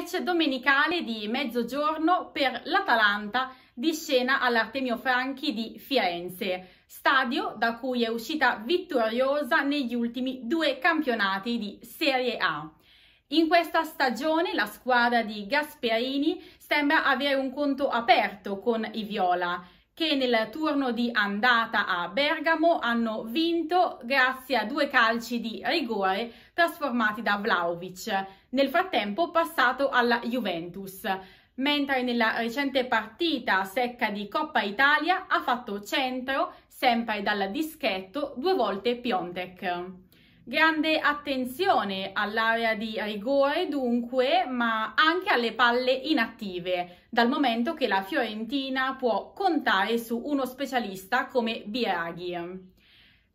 match domenicale di mezzogiorno per l'Atalanta di scena all'Artemio Franchi di Firenze, stadio da cui è uscita vittoriosa negli ultimi due campionati di Serie A. In questa stagione la squadra di Gasperini sembra avere un conto aperto con i Viola, che nel turno di andata a Bergamo hanno vinto grazie a due calci di rigore trasformati da Vlaovic, nel frattempo passato alla Juventus, mentre nella recente partita secca di Coppa Italia ha fatto centro, sempre dal dischetto, due volte Piontek. Grande attenzione all'area di rigore dunque, ma anche alle palle inattive, dal momento che la Fiorentina può contare su uno specialista come Biraghi.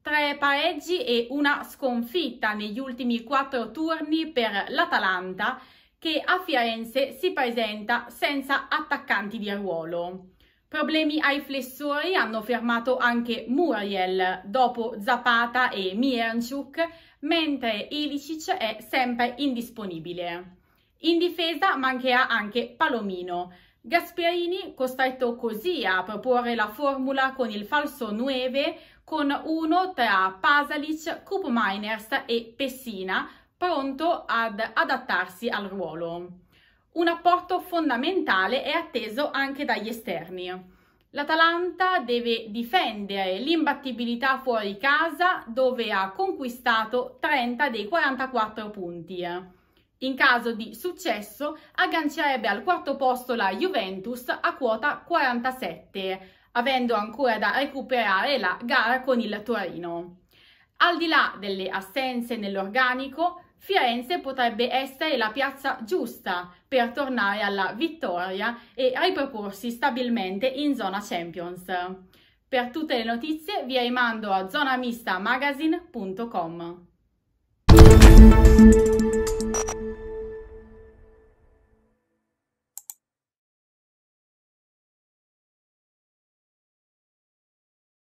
Tre pareggi e una sconfitta negli ultimi quattro turni per l'Atalanta, che a Firenze si presenta senza attaccanti di ruolo. Problemi ai flessori hanno fermato anche Muriel dopo Zapata e Miranchuk, mentre Ilicic è sempre indisponibile. In difesa mancherà anche Palomino. Gasperini, costretto così a proporre la formula con il falso 9, con uno tra Pasalic, Miners e Pessina, pronto ad adattarsi al ruolo. Un apporto fondamentale è atteso anche dagli esterni. L'Atalanta deve difendere l'imbattibilità fuori casa dove ha conquistato 30 dei 44 punti. In caso di successo aggancierebbe al quarto posto la Juventus a quota 47, avendo ancora da recuperare la gara con il Torino. Al di là delle assenze nell'organico, Firenze potrebbe essere la piazza giusta per tornare alla vittoria e riproporsi stabilmente in zona Champions. Per tutte le notizie vi rimando a zonamistamagazine.com.